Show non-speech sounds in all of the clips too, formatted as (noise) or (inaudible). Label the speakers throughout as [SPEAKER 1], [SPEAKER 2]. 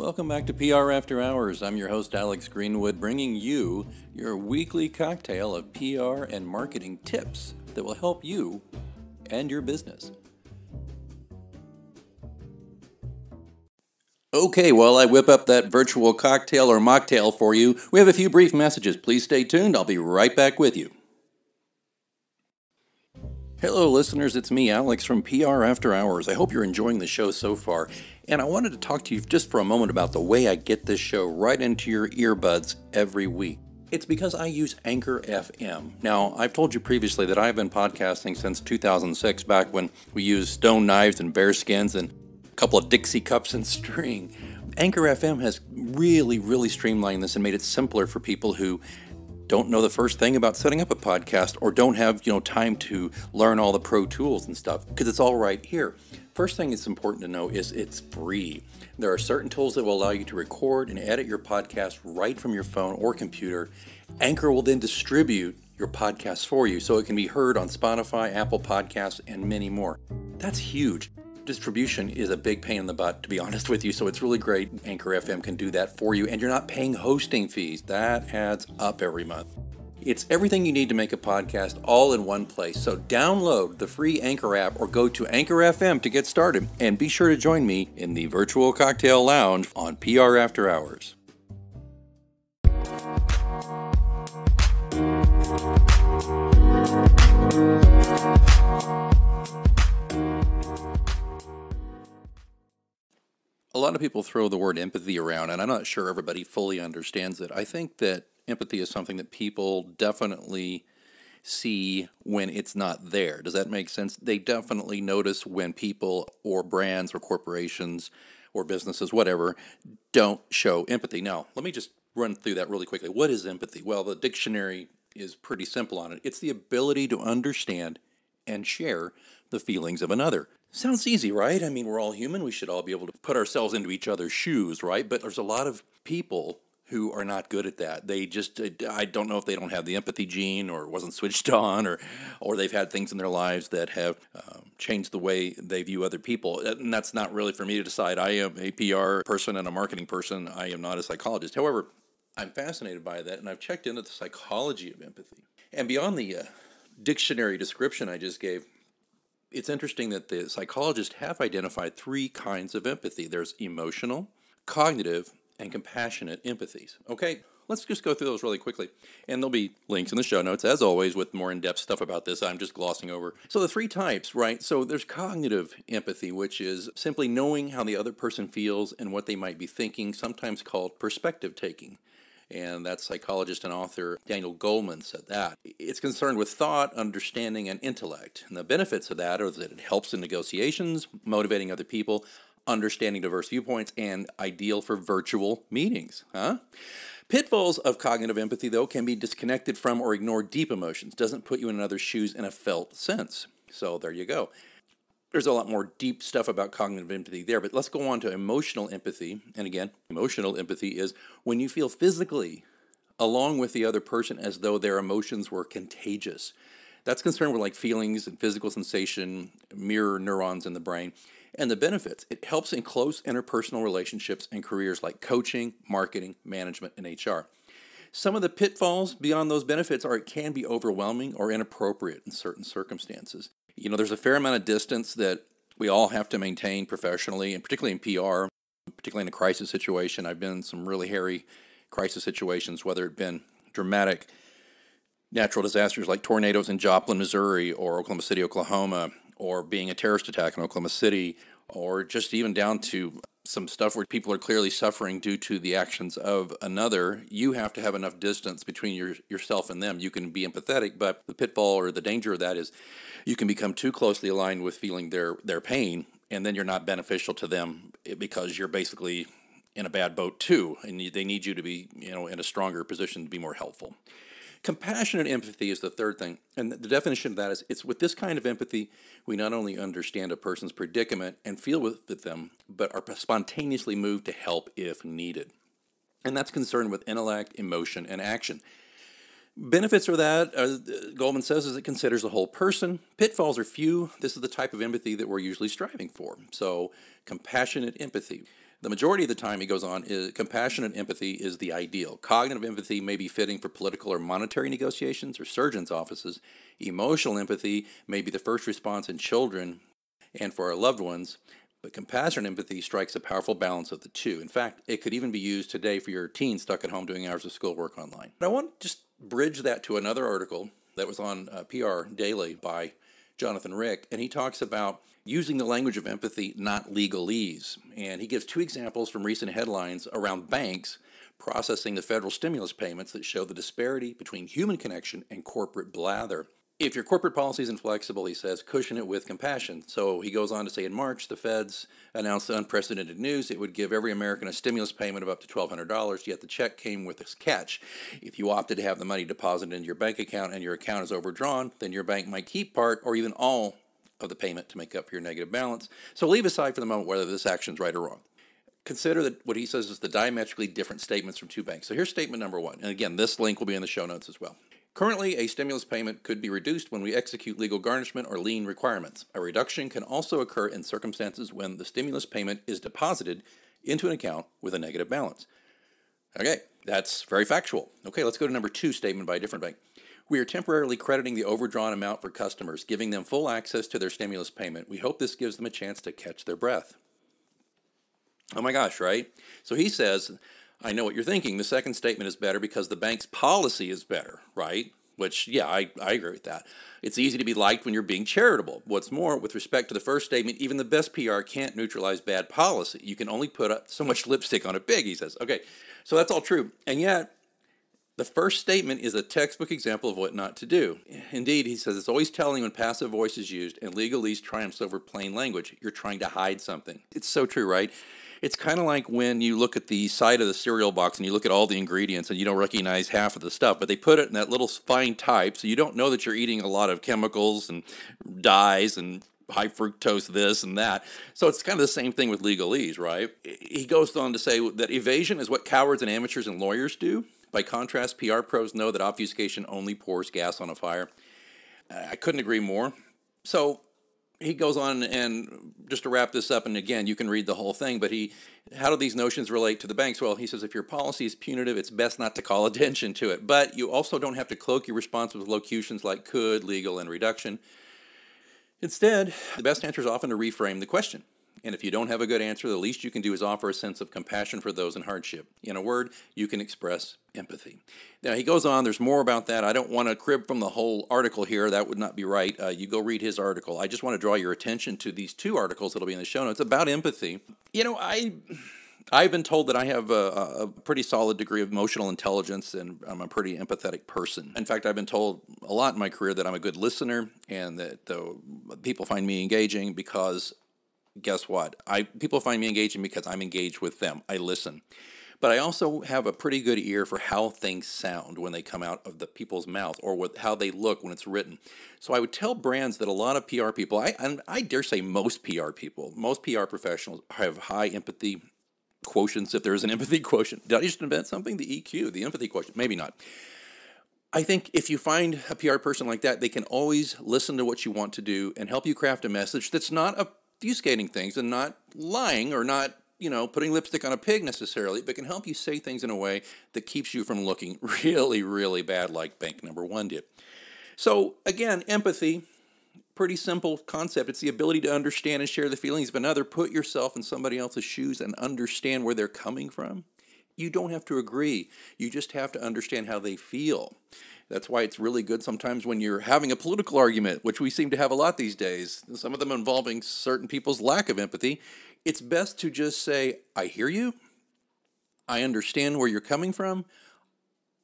[SPEAKER 1] Welcome back to PR After Hours. I'm your host, Alex Greenwood, bringing you your weekly cocktail of PR and marketing tips that will help you and your business. Okay, while I whip up that virtual cocktail or mocktail for you, we have a few brief messages. Please stay tuned. I'll be right back with you. Hello, listeners. It's me, Alex, from PR After Hours. I hope you're enjoying the show so far. And I wanted to talk to you just for a moment about the way I get this show right into your earbuds every week. It's because I use Anchor FM. Now, I've told you previously that I've been podcasting since 2006, back when we used stone knives and bear skins and a couple of Dixie cups and (laughs) string. Anchor FM has really, really streamlined this and made it simpler for people who don't know the first thing about setting up a podcast or don't have, you know, time to learn all the pro tools and stuff because it's all right here. First thing it's important to know is it's free. There are certain tools that will allow you to record and edit your podcast right from your phone or computer. Anchor will then distribute your podcast for you so it can be heard on Spotify, Apple Podcasts, and many more. That's huge distribution is a big pain in the butt, to be (laughs) honest with you. So it's really great. Anchor FM can do that for you, and you're not paying hosting fees. That adds up every month. It's everything you need to make a podcast all in one place. So download the free Anchor app or go to Anchor FM to get started. And be sure to join me in the virtual cocktail lounge on PR After Hours. lot of people throw the word empathy around, and I'm not sure everybody fully understands it. I think that empathy is something that people definitely see when it's not there. Does that make sense? They definitely notice when people or brands or corporations or businesses, whatever, don't show empathy. Now, let me just run through that really quickly. What is empathy? Well, the dictionary is pretty simple on it it's the ability to understand and share the feelings of another. Sounds easy, right? I mean, we're all human. We should all be able to put ourselves into each other's shoes, right? But there's a lot of people who are not good at that. They just uh, I don't know if they don't have the empathy gene or wasn't switched (laughs) on or or they've had things in their lives that have um, changed the way they view other people. Uh, and that's not really for me to decide. I am a PR person and a marketing person. I am not a psychologist. However, I'm fascinated by that and I've checked into the psychology of empathy. And beyond the uh, dictionary description I just gave, it's interesting that the psychologists have identified three kinds of empathy there's emotional, cognitive, and compassionate empathies. Okay, let's just go through those really quickly. And there'll be links in the show notes, as always, with more in depth stuff about this. I'm just glossing over. So, the three types, right? So, there's cognitive empathy, which is simply knowing how the other person feels and what they might be thinking, sometimes called perspective taking and that psychologist and author Daniel Goleman said that. It's concerned with thought, understanding, and intellect. And the benefits of that are that it helps in negotiations, motivating other people, understanding diverse viewpoints, and ideal for virtual meetings. Huh? Pitfalls of cognitive empathy, though, can be disconnected from or ignore deep emotions, doesn't put you in another's shoes in a felt sense. So there you go there's a lot more deep stuff about cognitive empathy there, but let's go on to emotional empathy. And again, emotional empathy is when you feel physically along with the other person as though their emotions were contagious. That's concerned with like feelings and physical sensation, mirror neurons in the brain, and the benefits. It helps in close interpersonal relationships and careers like coaching, marketing, management, and HR. Some of the pitfalls beyond those benefits are it can be overwhelming or inappropriate in certain circumstances. You know, there's a fair amount of distance that we all have to maintain professionally, and particularly in PR, particularly in a crisis situation. I've been in some really hairy crisis situations, whether it been dramatic natural disasters like tornadoes in Joplin, Missouri, or Oklahoma City, Oklahoma, or being a terrorist attack in Oklahoma City, or just even down to some stuff where people are clearly suffering due to the actions of another, you have to have enough distance between your, yourself and them. You can be empathetic, but the pitfall or the danger of that is you can become too closely aligned with feeling their their pain, and then you're not beneficial to them eh, because you're basically in a bad boat too, and they need you to be you know in a stronger position to be more helpful. Compassionate empathy is the third thing. And the definition of that is it's with this kind of empathy we not only understand a person's predicament and feel with them, but are spontaneously moved to help if needed. And that's concerned with intellect, emotion, and action. Benefits are that, uh, Goldman says, is it considers the whole person. Pitfalls are few. This is the type of empathy that we're usually striving for. So, compassionate empathy. The majority of the time, he goes on, is, compassionate empathy is the ideal. Cognitive empathy may be fitting for political or monetary negotiations or surgeons' offices. Emotional empathy may be the first response in children and for our loved ones. But compassionate empathy strikes a powerful balance of the two. In fact, it could even be used today for your teen stuck at home doing hours of schoolwork online. But I want to just bridge that to another article that was on uh, PR Daily by Jonathan Rick, and he talks about using the language of empathy, not legalese. And he gives two examples from recent headlines around banks processing the federal stimulus payments that show the disparity between human connection and corporate blather. If your corporate policy is inflexible, he says, cushion it with compassion. So he goes on to say in March, the feds announced the unprecedented news. It would give every American a stimulus payment of up to $1,200, yet the check came with a catch. If you opted to have the money deposited into your bank account and your account is overdrawn, then your bank might keep part or even all of the payment to make up for your negative balance. So leave aside for the moment whether this action is right or wrong. Consider that what he says is the diametrically different statements from two banks. So here's statement number one. And again, this link will be in the show notes as well. Currently, a stimulus payment could be reduced when we execute legal garnishment or lien requirements. A reduction can also occur in circumstances when the stimulus payment is deposited into an account with a negative balance. Okay, that's very factual. Okay, let's go to number two statement by a different bank. We are temporarily crediting the overdrawn amount for customers, giving them full access to their stimulus payment. We hope this gives them a chance to catch their breath. Oh my gosh, right? So he says, I know what you're thinking. The second statement is better because the bank's policy is better, right? Which, yeah, I, I agree with that. It's easy to be liked when you're being charitable. What's more, with respect to the first statement, even the best PR can't neutralize bad policy. You can only put up so much lipstick on a pig, he says. Okay, so that's all true. And yet, the first statement is a textbook example of what not to do. Indeed, he says it's always telling when passive voice is used and legalese triumphs over plain language. You're trying to hide something. It's so true, right? It's kind of like when you look at the side of the cereal box and you look at all the ingredients and you don't recognize half of the stuff, but they put it in that little fine type so you don't know that you're eating a lot of chemicals and dyes and high fructose this and that. So it's kind of the same thing with legalese, right? He goes on to say that evasion is what cowards and amateurs and lawyers do. By contrast, PR pros know that obfuscation only pours gas on a fire. I couldn't agree more. So he goes on and just to wrap this up and again you can read the whole thing but he how do these notions relate to the banks well he says if your policy is punitive it's best not to call (laughs) attention to it but you also don't have to cloak your response with locutions like could legal and reduction instead the best answer is often to reframe the question and if you don't have a good answer, the least you can do is offer a sense of compassion for those in hardship. In a word, you can express empathy. Now, he goes on, there's more about that. I don't want to crib from the whole article here. That would not be right. Uh, you go read his article. I just want to draw your attention to these two articles that'll be in the show notes about empathy. You know, I. I've been told that I have a, a, pretty solid degree of emotional intelligence and I'm a pretty empathetic person. In fact, I've been told a lot in my career that I'm a good listener and that the, people find me engaging because guess what? I people find me engaging because I'm engaged with them. I listen. But I also have a pretty good ear for how things sound when they come out of the people's mouth or how they look when it's written. So I would tell brands that a lot of PR people, I, I dare say most PR people, most PR professionals have high empathy quotients, if there is an empathy (laughs) quotient. Did I just invent something? The EQ, the empathy quotient. Maybe not. I think if you find a PR person like that, they can always listen to what you want to do and help you craft a message that's not a obfuscating things and not lying or not you know, putting lipstick on a pig necessarily, but can help you say things in a way that keeps you from looking (laughs) really, really bad like bank number one did. So, again, empathy, pretty simple concept. It's the ability to understand and share the feelings of another, put yourself in somebody else's shoes and understand where they're coming from. You don't have to agree, you just have to understand how they feel. That's why it's really good sometimes when you're having a political argument, which we seem to have a lot these days, some of them involving certain people's lack of empathy. It's best to just say, I hear you. I understand where you're coming from.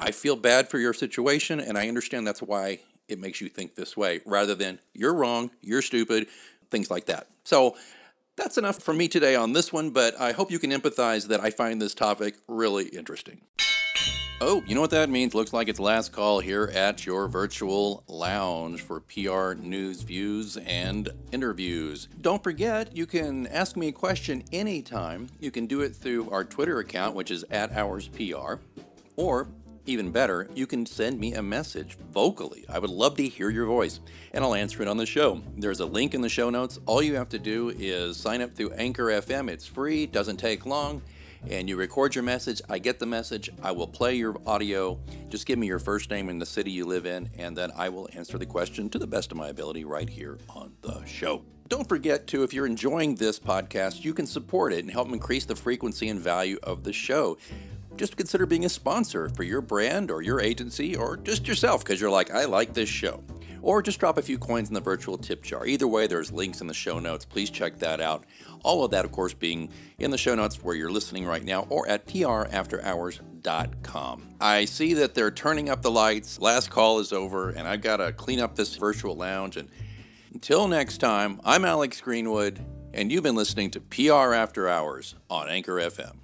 [SPEAKER 1] I feel bad for your situation, and I understand that's why it makes you think this way, rather than you're wrong, you're stupid, things like that. So, that's enough for me today on this one, but I hope you can empathize that I find this topic really interesting. Oh, you know what that means? Looks like it's last call here at your virtual lounge for PR news, views, and interviews. Don't forget, you can ask me a question anytime. You can do it through our Twitter account, which is at OursPR, or even better, you can send me a message vocally. I would love to hear your voice, and I'll answer it on the show. There's a link in the show notes. All you have to do is sign up through Anchor FM. It's free, doesn't take long and you record your message. I get the message. I will play your audio. Just give me your first name and the city you live in, and then I will answer the question to the best of my ability right here on the show. Don't forget to, if you're enjoying this podcast, you can support it and help increase the frequency and value of the show. Just consider being a sponsor for your brand or your agency or just yourself because you're like, I like this show or just drop a few coins in the virtual tip jar. Either way, there's links in the show notes. Please check that out. All of that, of course, being in the show notes where you're listening right now or at prafterhours.com. I see that they're turning up the lights. Last call is over, and I've got to clean up this virtual lounge. And until next time, I'm Alex Greenwood, and you've been listening to PR After Hours on Anchor FM.